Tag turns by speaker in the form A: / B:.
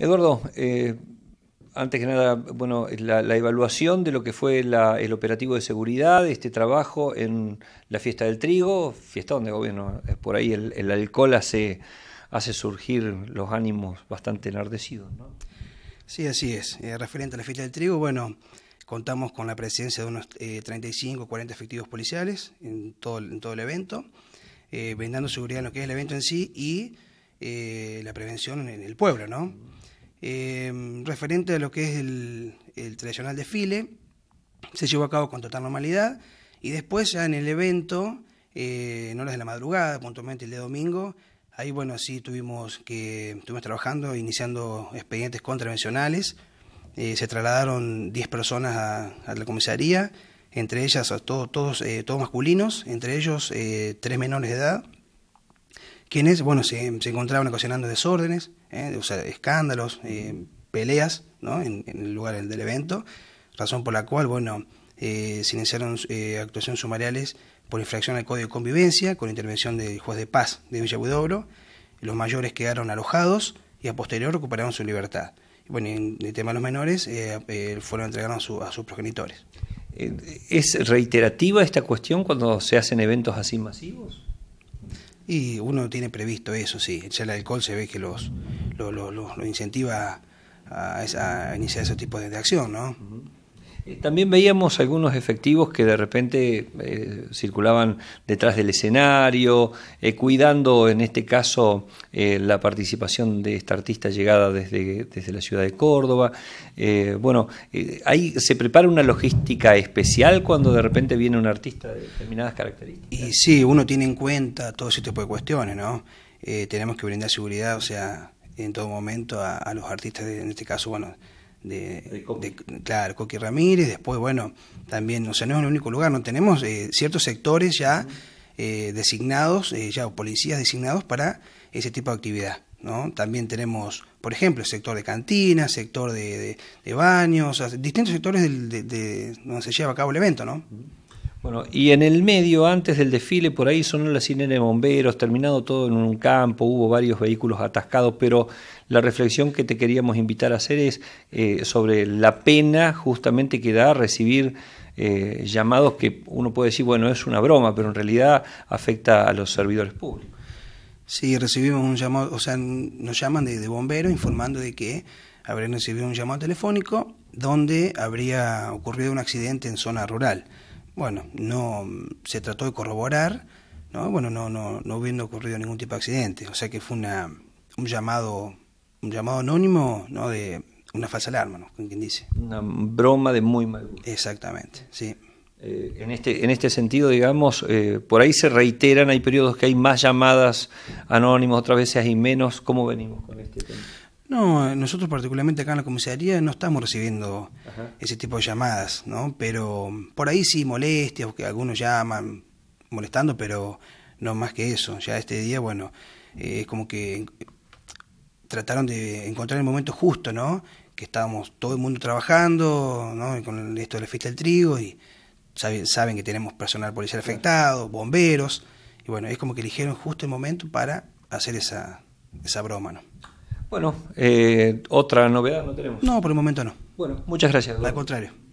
A: Eduardo, eh, antes que nada, bueno, la, evaluación de lo que fue el operativo de seguridad, este trabajo en la fiesta del trigo, fiesta donde, gobierno, por ahí el, alcohol hace, hace surgir los ánimos bastante enardecidos, ¿no?
B: Sí, así es. Eh, referente a la fiesta del trigo, bueno, contamos con la presencia de unos 35 o 40 efectivos policiales en todo, en todo el evento, eh, brindando seguridad en lo que es el evento en sí y la prevención en el pueblo, ¿no? Em, referente a lo que es el, tradicional desfile, se llevó a cabo con total normalidad y después ya en el evento, eh, en horas de la madrugada, puntualmente el de domingo, ahí bueno, sí tuvimos que, estuvimos trabajando, iniciando expedientes contravencionales, eh, se trasladaron 10 personas a, la comisaría, entre ellas todos, eh, todos masculinos, entre ellos tres menores de edad, quienes, bueno, se, encontraban ocasionando desórdenes, ¿eh? escándalos, eh, peleas, En, el lugar del evento, razón por la cual, bueno, eh, se iniciaron eh, actuaciones sumariales por infracción al Código de Convivencia, con intervención del juez de paz de Villa Budobro. Los mayores quedaron alojados y a posterior recuperaron su libertad. Bueno, en el tema de los menores, fueron entregados a, a sus progenitores.
A: ¿Es reiterativa esta cuestión cuando se hacen eventos así masivos?
B: Y uno tiene previsto eso, sí. el alcohol se ve que los, lo incentiva a, iniciar ese tipo de, acción, ¿no?
A: Eh, también veíamos algunos efectivos que de repente eh, circulaban detrás del escenario, eh, cuidando en este caso la participación de esta artista llegada desde, desde la ciudad de Córdoba. bueno, ahí se prepara una logística especial cuando de repente viene un artista de
B: determinadas características. Y sí, uno tiene en cuenta todo ese tipo de cuestiones, ¿no? tenemos que brindar seguridad, o sea, en todo momento a, los artistas, en este caso, bueno, de, claro, Coqui Ramírez, después, bueno, también, o sea, no es el único lugar, no tenemos eh, ciertos sectores ya eh, designados, eh, ya policías designados para ese tipo de actividad. ¿no? También tenemos, por ejemplo, el sector de cantinas, sector de, baños, distintos sectores donde se lleva a cabo el evento, ¿no?
A: Bueno, y en el medio, antes del desfile, por ahí sonó la sirena de bomberos, terminado todo en un campo, hubo varios vehículos atascados, pero la reflexión que te queríamos invitar a hacer es eh, sobre la pena justamente que da recibir eh, llamados que uno puede decir, bueno, es una broma, pero en realidad afecta a los servidores
B: públicos. Sí, recibimos un llamado, o sea, nos llaman de, de bomberos informando de que habrían recibido un llamado telefónico donde habría ocurrido un accidente en zona rural. Bueno, no se trató de corroborar, ¿no? Bueno, no, no, no hubiendo ocurrido ningún tipo de accidente. O sea que fue una, un llamado, un llamado anónimo, ¿no? de una falsa alarma, ¿no? quien dice.
A: Una broma de muy mal gusto.
B: Exactamente,
A: sí. Eh, en, este, en este sentido, digamos, eh, por ahí se reiteran, hay periodos que hay más llamadas anónimas, otras veces hay menos. ¿Cómo venimos con este tema?
B: No, nosotros particularmente acá en la comisaría no estamos recibiendo ese tipo de llamadas, ¿no? Pero por ahí sí molestias, que algunos llaman molestando, pero no más que eso. Ya este día, bueno, eh, es como que trataron de encontrar el momento justo, ¿no? Que estábamos todo el mundo trabajando, ¿no? Con esto de la fiesta del trigo y saben, saben que tenemos personal policial afectado, bomberos, y bueno, es como que eligieron justo el momento para hacer esa, esa broma, ¿no? Bueno,
A: eh, otra novedad no tenemos. No, por el momento no.
B: Bueno, muchas gracias. Al contrario.